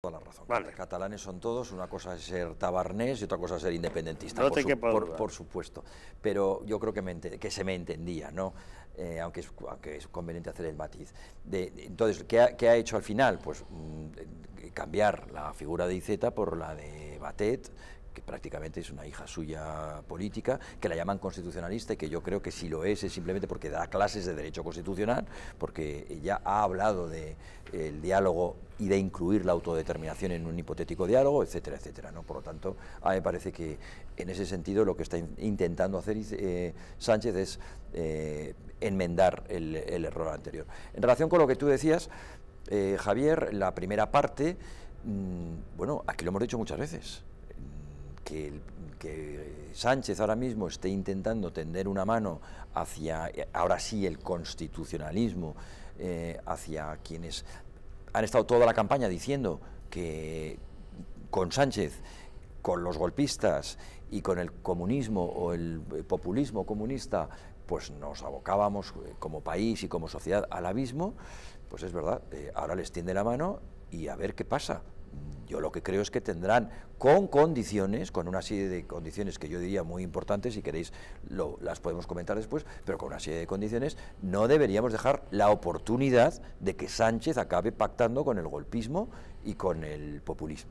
Toda la razón. catalanes son todos, una cosa es ser tabarnés y otra cosa es ser independentista, por, supuesto. Pero yo creo que, se me entendía, ¿no? Eh, aunque, es, conveniente hacer el matiz. entonces, ¿qué ha, hecho al final? Pues mm, cambiar la figura de Iceta por la de Batet, que prácticamente es una hija suya política, que la llaman constitucionalista y que yo creo que si lo es es simplemente porque da clases de derecho constitucional, porque ella ha hablado del de, diálogo y de incluir la autodeterminación en un hipotético diálogo, etcétera, etcétera. ¿no? Por lo tanto, a mí me parece que en ese sentido lo que está intentando hacer eh, Sánchez es eh, enmendar el, error anterior. En relación con lo que tú decías, eh, Javier, la primera parte, mm, bueno, aquí lo hemos dicho muchas veces, mm, que Sánchez ahora mismo esté intentando tender una mano hacia, ahora sí, el constitucionalismo, hacia quienes han estado toda la campaña diciendo que con Sánchez, con los golpistas y con el comunismo o el eh, populismo comunista, pues nos abocábamos eh, como país y como sociedad al abismo, pues es verdad, eh, ahora les tiende la mano y a ver qué pasa, yo lo que creo es que tendrán con condiciones, con una serie de condiciones que yo diría muy importantes, si queréis las podemos comentar después, pero con una serie de condiciones, no deberíamos dejar la oportunidad de que Sánchez acabe pactando con el golpismo y con el populismo.